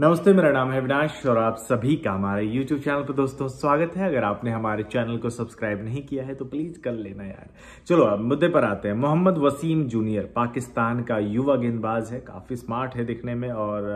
नमस्ते मेरा नाम है अविनाश और आप सभी का हमारे यूट्यूब चैनल पर दोस्तों स्वागत है अगर आपने हमारे चैनल को सब्सक्राइब नहीं किया है तो प्लीज कर लेना यार चलो अब मुद्दे पर आते हैं मोहम्मद वसीम जूनियर पाकिस्तान का युवा गेंदबाज है काफी स्मार्ट है दिखने में और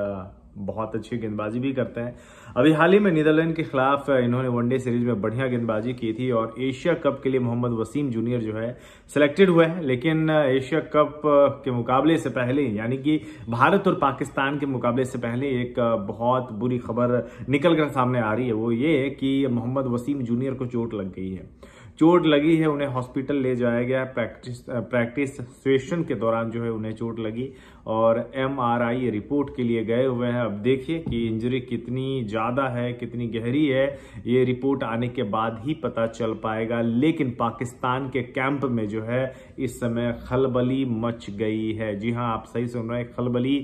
बहुत अच्छी गेंदबाजी भी करते हैं अभी हाल ही में नीदरलैंड के खिलाफ इन्होंने वनडे सीरीज में बढ़िया गेंदबाजी की थी और एशिया कप के लिए मोहम्मद वसीम जूनियर जो है सिलेक्टेड हुए हैं लेकिन एशिया कप के मुकाबले से पहले यानी कि भारत और पाकिस्तान के मुकाबले से पहले एक बहुत बुरी खबर निकल कर सामने आ रही है वो ये कि मोहम्मद वसीम जूनियर को चोट लग गई है चोट लगी है उन्हें हॉस्पिटल ले जाया गया प्रैक्टिस प्रैक्टिस सेशन के दौरान जो है उन्हें चोट लगी और एमआरआई रिपोर्ट के लिए गए हुए हैं अब देखिए कि इंजरी कितनी ज़्यादा है कितनी गहरी है ये रिपोर्ट आने के बाद ही पता चल पाएगा लेकिन पाकिस्तान के कैंप में जो है इस समय खलबली मच गई है जी हाँ आप सही सुन रहे हैं खलबली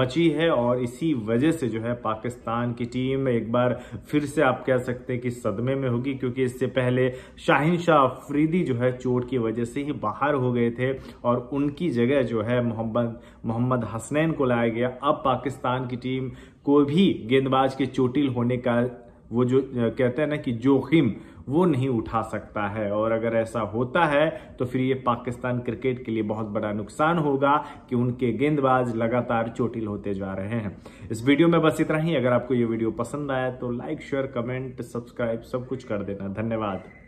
मची है और इसी वजह से जो है पाकिस्तान की टीम एक बार फिर से आप कह सकते हैं कि सदमे में होगी क्योंकि इससे पहले शाहिन शाह अफरीदी जो है चोट की वजह से ही बाहर हो गए थे और उनकी जगह जो है मोहम्मद मोहम्मद हसनैन को लाया गया अब पाकिस्तान की टीम टीम को भी गेंदबाज के चोटिल होने का वो जो कहते हैं ना कि जोखिम वो नहीं उठा सकता है और अगर ऐसा होता है तो फिर ये पाकिस्तान क्रिकेट के लिए बहुत बड़ा नुकसान होगा कि उनके गेंदबाज लगातार चोटिल होते जा रहे हैं इस वीडियो में बस इतना ही अगर आपको ये वीडियो पसंद आया तो लाइक शेयर कमेंट सब्सक्राइब सब कुछ कर देना धन्यवाद